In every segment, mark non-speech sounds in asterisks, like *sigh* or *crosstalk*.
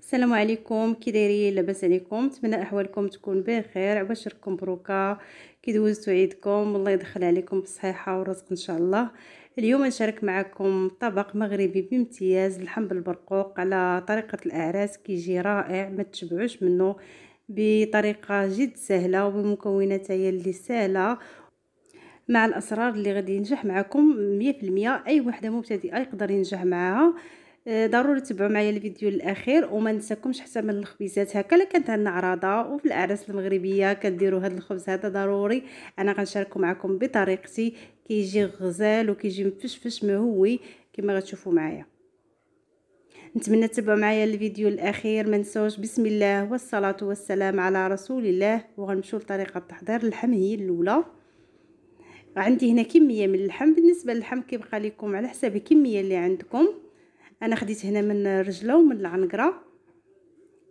السلام عليكم كي دايرين لاباس عليكم نتمنى احوالكم تكون بخير عباشركم مبروكه كي دوزتوا عيدكم الله يدخل عليكم بالصحيحه والرزق ان شاء الله اليوم نشارك معكم طبق مغربي بامتياز اللحم بالبرقوق على طريقه الاعراس كيجي رائع ما تشبعوش منه بطريقه جد سهله وبمكونات هي اللي سهله مع الاسرار اللي غادي ينجح معكم 100% اي وحده مبتدئه يقدر ينجح معاها آه، ضروري تبعوا معايا الفيديو للاخير وما ننساكمش حتى من الخبيزات هكا الا كانت عندنا عراضه وفي الاعراس المغربيه كديروا هذا الخبز هذا ضروري انا غنشاركو معكم بطريقتي كيجي غزال وكيجي مفشفش مهوي كما غتشوفوا معايا نتمنى تتبعوا معايا الفيديو الاخير ما نساوش بسم الله والصلاه والسلام على رسول الله وغنمشيو لطريقه تحضير اللحم هي الاولى عندي هنا كميه من اللحم بالنسبه للحم كيبقى لكم على حسب الكميه اللي عندكم انا خديت هنا من رجله ومن العنقره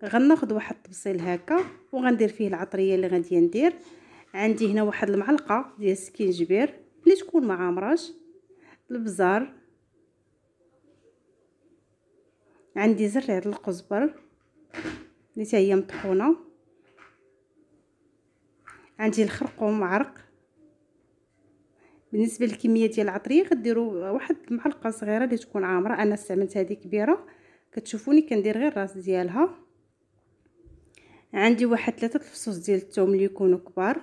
غناخذ واحد الطبسيل هكا وغندير فيه العطريه اللي غادي ندير عندي هنا واحد المعلقه ديال السكينجبير اللي تكون ما عامراش البزار عندي زريعه القزبر اللي هي مطحونه عندي الخرقوم معرق بالنسبه للكميه ديال العطريه غديروا واحد المعلقه صغيره اللي تكون عامره انا استعملت هذه كبيره كتشوفوني كندير غير الراس ديالها عندي واحد ثلاثة الفصوص ديال الثوم اللي يكونوا كبار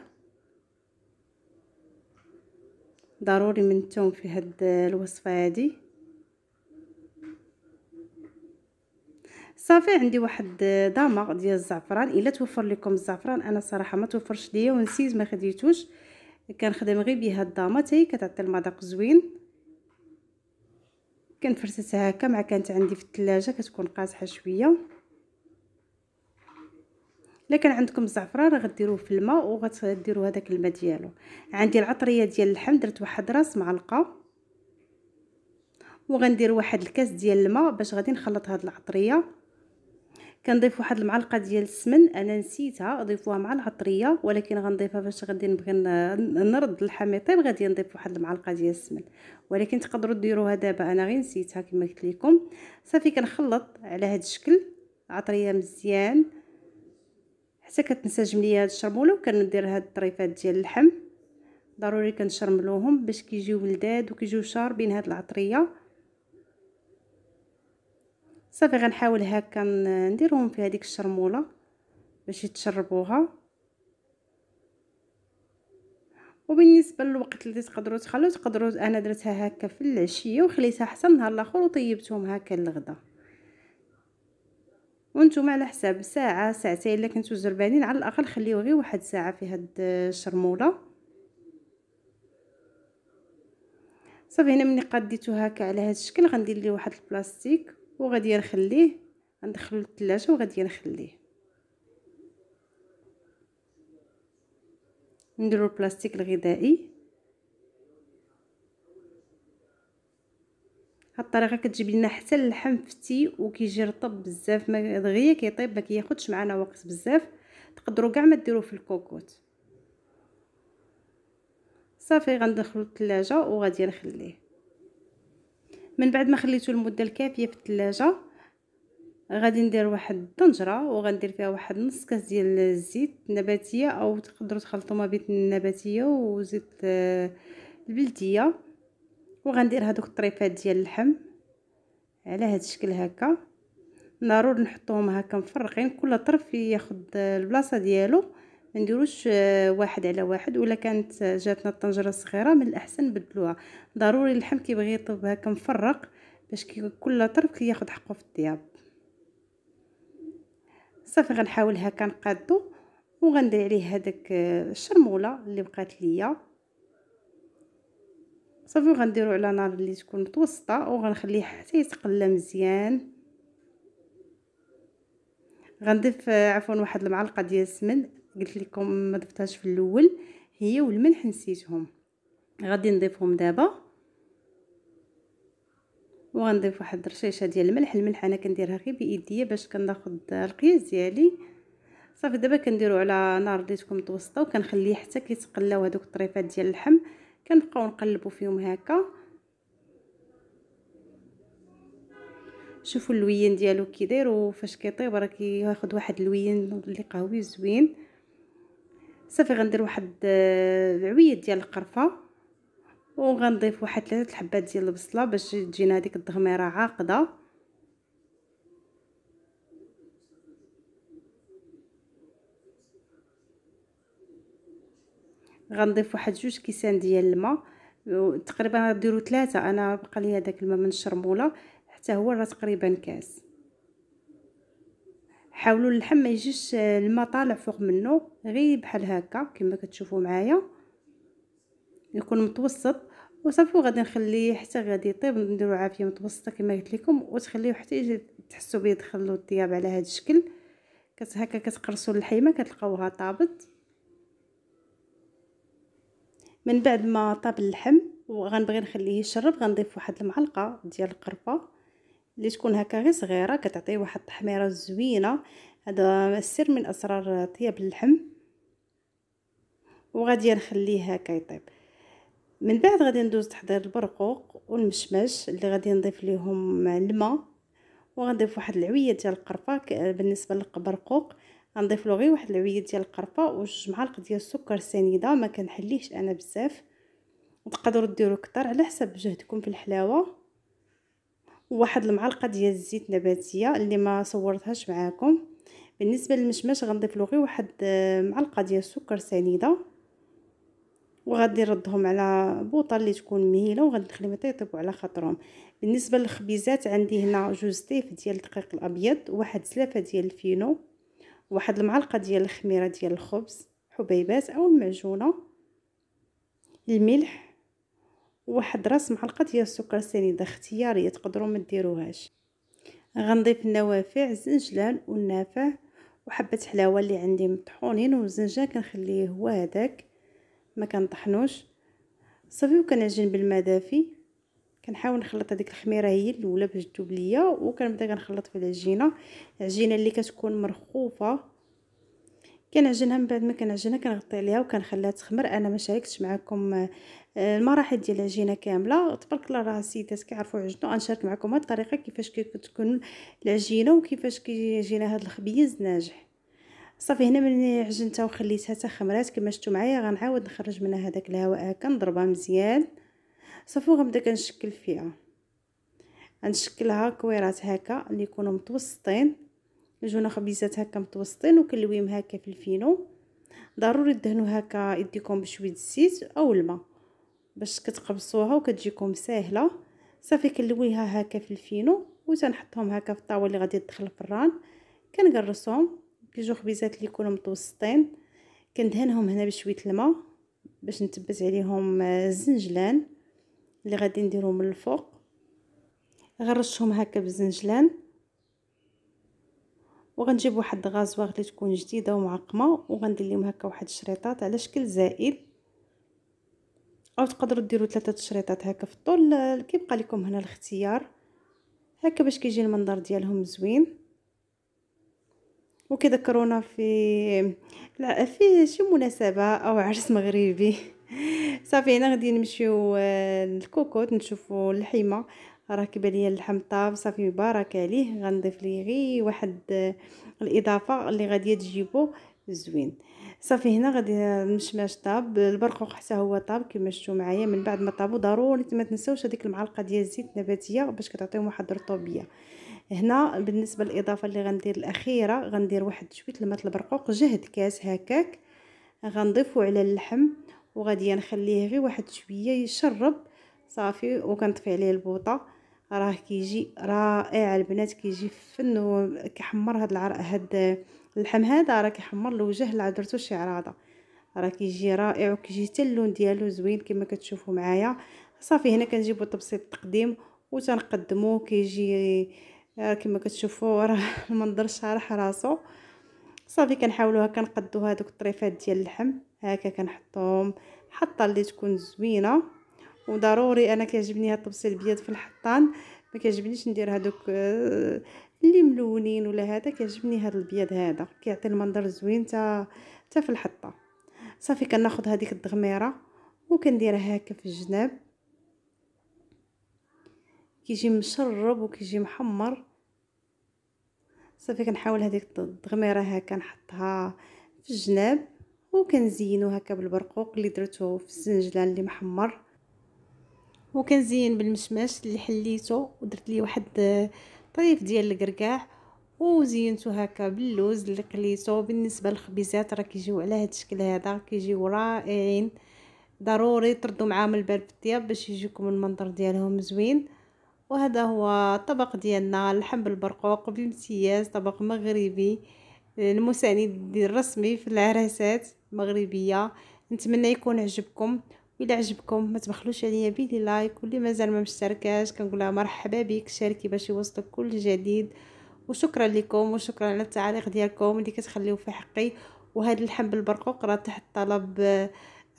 ضروري من الثوم في هاد الوصفه هذه صافي عندي واحد دامغ ديال الزعفران الا توفر لكم الزعفران انا صراحه ما توفرش ليا ونسيت ما خديتوش كنخدم غير بها الضامه تاهي كتعطي المذاق زوين كنفرساتها هكا مع كانت عندي في الثلاجه كتكون قاصحه شويه الا كان عندكم الزعفران راه غديروه في الماء وغديروا هذاك الماء ديالو عندي العطريه ديال اللحم درت واحد راس معلقه وغندير واحد الكاس ديال الماء باش غادي نخلط هاد العطريه كنضيف واحد المعلقه ديال السمن انا نسيتها ضيفوها مع العطريه ولكن غنضيفها فاش غادي نبغي نرد يطيب غادي نضيف واحد المعلقه ديال السمن ولكن تقدروا ديروها دابا انا غير نسيتها كما قلت لكم صافي كنخلط على هذا الشكل عطريه مزيان حتى كتنسجم ليا هاد الشرموله وكندير هاد الطريفات ديال اللحم ضروري كنشرملوهم باش كيجيو ولداد وكيجيو شاربين هاد العطريه صافي غنحاول هكا نديرهم في هذيك الشرموله باش يتشربوها وبالنسبه للوقت اللي تقدروا تخلو تقدروا انا درتها هكا في العشيه وخليتها حتى النهار الاخر وطيبتهم هكا للغدا وانتم على حساب ساعه ساعتين الا كنتو زربانين على الاقل خليو غير واحد ساعه في هاد الشرموله صافي هنا ملي قديتو هكا على هاد الشكل غندير ليه واحد البلاستيك وغادي نخليه غندخلو للثلاجه وغادي نخليه نديرو البلاستيك الغذائي هاد الطريقه كتجيب لنا حتى اللحم فتي وكيجي رطب بزاف ما دغيا كيطيب ما كياخذش معنا وقت بزاف تقدروا كاع ما ديروه في الكوكوت صافي غندخلو الثلاجه وغادي نخليه من بعد ما خليته المده الكافيه في الثلاجه غادي ندير واحد الطنجره وغندير فيها واحد نص كاس ديال الزيت النباتيه او تقدروا تخلطوا ما بين النباتيه وزيت آه، البلديه وغندير هذوك الطريفات ديال اللحم على هذا الشكل هكا ضروري نحطوهم هكا مفرقين كل طرف ياخد آه، البلاصه ديالو ما نديروش آه، واحد على واحد ولا كانت آه، جاتنا الطنجره صغيره من الاحسن نبدلوها ضروري اللحم كيبغي يطيب هكا مفرق باش كل طرف ياخذ حقه في الطياب صافي غنحاول هكا نقادو وغندير عليه هذاك آه، الشرموله اللي بقات ليا صافي وغنديرو على نار اللي تكون متوسطه وغنخليه حتى يتقلى مزيان غنضيف عفوا واحد المعلقه ديال السمن قلت لكم ما ضفتهاش في الاول هي والملح نسيتهم غادي نضيفهم دابا وغنضيف واحد رشيشه ديال الملح الملح انا كنديرها غير بايديا باش كناخذ القياس ديالي صافي دابا كنديرو على نار ديتكم متوسطه وكنخليه حتى كيتقلاو هذوك الطريفات ديال اللحم كنبقاو نقلبو فيهم هكا شوفوا اللوين ديالو كي داير وفاش كيطيب راه كياخذ واحد اللوين اللي قهوي زوين صافي غندير واحد العويد آه، ديال القرفه وغنضيف واحد ثلاثه الحبات ديال البصله باش تجينا هذيك الضغميره عاقده غنضيف واحد جوج كيسان ديال الماء تقريبا غنديرو ثلاثه انا بقى لي هذاك الماء من الشرموله حتى هو راه تقريبا كاس حاولوا اللحم ما يجيش آه، الماء طالع فوق منه غير بحال هكا كما كتشوفوا معايا يكون متوسط وصافي غادي نخليه حتى غادي يطيب نديرو عافيه متوسطه كما قلت لكم وتخليه حتى يجي تحسوا بيه دخلوا الطياب على هذا الشكل كت هكا كتقرصوا اللحيمه كتلقاوها طابت من بعد ما طاب اللحم وغنبغي نخليه يشرب غنضيف واحد المعلقه ديال القرفه اللي تكون هكا غير صغيره كتعطي واحد التحميره زوينه هذا السر من اسرار طياب اللحم وغادي نخليه هكا يطيب من بعد غادي ندوز تحضير البرقوق والمشمش اللي غادي نضيف ليهم الماء وغنضيف واحد العويه ديال القرفه بالنسبه للبرقوق غنضيف له غير واحد العويه ديال القرفه وجوج معالق ديال السكر سنيده ما كنحليهش انا بزاف وتقدروا ديروا كتر على حسب جهدكم في الحلاوه وواحد المعلقه ديال الزيت نباتيه اللي ما صورتهاش معاكم بالنسبه للمشماش غنضيف له غير واحد آه، معلقه ديال السكر سنيده وغادي نردهم على بوطه اللي تكون مهيله وغنخليهم حتى يطيبوا على خاطرهم بالنسبه للخبيزات عندي هنا جوج طيف ديال الدقيق الابيض واحد سلافه ديال الفينو واحد المعلقه ديال الخميره ديال الخبز حبيبات او المعجونه الملح وواحد راس معلقه ديال السكر السنيده اختياريه تقدروا ما ديروهاش غنضيف النوافع الزنجلان والنافع وحبه حلاوه اللي عندي مطحونين والزنجان كنخليه هو هذاك ما كنطحنوش صافي وكنعجن بالماء دافي كنحاول نخلط هذيك الخميره هي الاولى باش تذوب ليا وكنبدا كنخلط في العجينه العجينه اللي كتكون مرخوفه كنعجنها من بعد ما كنعجنها كنغطي عليها وكنخليها تخمر انا ما شاركتش معكم آه، المراحل ديال العجينه كامله تبارك الله راه السيدات كيعرفوا يعجنوا غنشارك معكم هاد الطريقه كيفاش كتكون العجينه وكيفاش كيجينا هذا هاد الخبيز ناجح صافي هنا ملي عجنتها وخليتها تا خمرات كما شفتوا معايا غنعاود نخرج منها هذاك الهواء هكا نضربها مزيان صافي وغنبدا كنشكل فيها غنشكلها كويرات هكا اللي يكونوا متوسطين يجونا خبيزات هكا متوسطين وكنلويهم هكا في الفينو ضروري تدهنوا هكا يديكم بشويه الزيت او الماء باش كتقبصوها وكتجيكم ساهله صافي كنلويها هكا في الفينو وتنحطهم هكا في الطاوله اللي غادي تدخل الفران كنقرصهم كيجو خبيزات اللي يكونوا متوسطين كندهنهم هنا بشويه الماء باش نتبت عليهم آه، الزنجلان اللي غادي نديرو من الفوق غرشهم هكا بالزنجلان وغنجيب واحد الغازوه اللي تكون جديده ومعقمه وغندير لهم هكا واحد الشريطات على شكل زائد او تقدروا ديروا ثلاثه تشريطات هكا في الطول كيبقى لكم هنا الاختيار هكا باش كيجي المنظر ديالهم زوين وكيذكرونا في لا في شي مناسبه او عرس مغربي *laughs* صافي هنا غادي نمشيو آه، للكوكوت نشوفوا اللحيمه راه كيبان ليا اللحم طاب صافي مبارك عليه غنضيف ليه غير واحد آه، الاضافه اللي غادي تجيبو زوين صافي هنا غادي المشماش طاب البرقوق حتى هو طاب كما شفتوا معايا من بعد ما طابو ضروري ما تنساوش هذيك المعلقه ديال الزيت النباتيه باش كتعطيهم واحد الرطوبيه هنا بالنسبه للاضافه اللي غندير الاخيره غندير واحد شويه الماء البرقوق جهد كاس هكاك غنضيفو على اللحم وغادي نخليه غير واحد شويه يشرب صافي وكنطفي عليه البوطه راه كيجي رائع البنات كيجي فن وكيحمر هاد العرق هاد اللحم هذا راه كيحمر الوجه لا درتو شي عراضه راه كيجي رائع وكيجي حتى اللون ديالو زوين كما كتشوفوا معايا صافي هنا كنجيبو طبسيط التقديم وتنقدموه كيجي آه، كما كتشوفوا راه *laughs* المنظر شارح راسو صافي كنحاولوا هكا نقدو هذوك الطريفات ديال اللحم هكا كنحطهم حطه اللي تكون زوينه وضروري انا كيعجبني هاد الطبسيل البيض في الحطان ما كيعجبنيش ندير هذوك آه، اللي ملونين ولا هذا كيعجبني هذا الابيض هذا كيعطي المنظر زوين حتى حتى في الحطه صافي كناخذ هذيك الدغميره وكنديرها هكا في الجناب كيجي مشرب وكيجي محمر صافي كنحاول هذيك الدغميره هكا نحطها في الجناب وكنزينو هكا بالبرقوق اللي درتو في الزنجلان اللي محمر وكنزين بالمشماش اللي حليته ودرت لي واحد طريف ديال القرقاع وزينته هكا باللوز اللي قليتو بالنسبه للخبيزات راه كيجيو على هذا الشكل هذا كيجيو رائعين ضروري طردوا معاهم البال في باش يجيكم المنظر ديالهم زوين وهذا هو الطبق ديالنا اللحم بالبرقوق بامتياز طبق مغربي المساند الرسمي في العراسات المغربيه نتمنى يكون عجبكم الى عجبكم ما تبخلوش عليا بيدي لايك واللي مازال ما مشتركاش كنقولها مرحبا بك شاركي باش يوصلك كل جديد وشكرا لكم وشكرا على التعليق ديالكم اللي كتخليو في حقي وهذا اللحم بالبرقوق راه تحت طلب آه،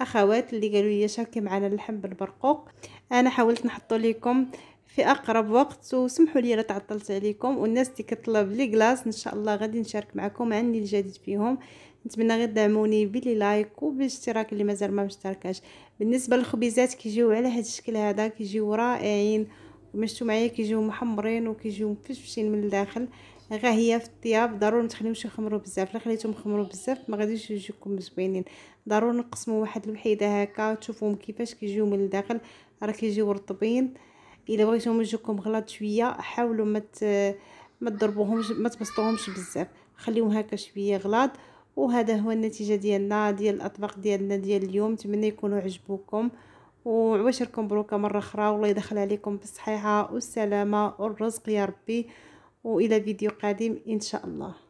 اخوات اللي قالوا لي شاركي معنا اللحم بالبرقوق انا حاولت نحطو لكم في اقرب وقت وسمحوا لي راه تعطلت عليكم والناس اللي كتطلب لي كلاص ان شاء الله غادي نشارك معكم عندي الجديد فيهم نتمنى غير دعموني بلي لايك وبالاشتراك اللي مازال ما مشتركاش بالنسبه للخبيزات كيجيو على هذا الشكل هذا كيجيو رائعين ومشتو معايا كيجيو محمرين وكيجيو مفشفشين من الداخل غا هي في الطياب ضروري ما تخليوش يخمروا بزاف الا خليتهم يخمروا بزاف ما غاديش يجيكم زوينين ضروري نقسموا واحد الوحيده هكا وتشوفوهم كيفاش كيجيو من الداخل راه كيجيو رطبين الا بغيتوهم يجيكم غلاط شويه حاولوا ما مت... ما تضربوهمش ما تبسطوهمش بزاف خليهم هكا شويه غلاط وهذا هو النتيجه ديالنا ديال الاطباق ديالنا ديال اليوم نتمنى يكونوا عجبوكم وعواشركم بروكه مره اخرى والله يدخل عليكم بالصحيحه والسلامه والرزق يا ربي والى فيديو قادم ان شاء الله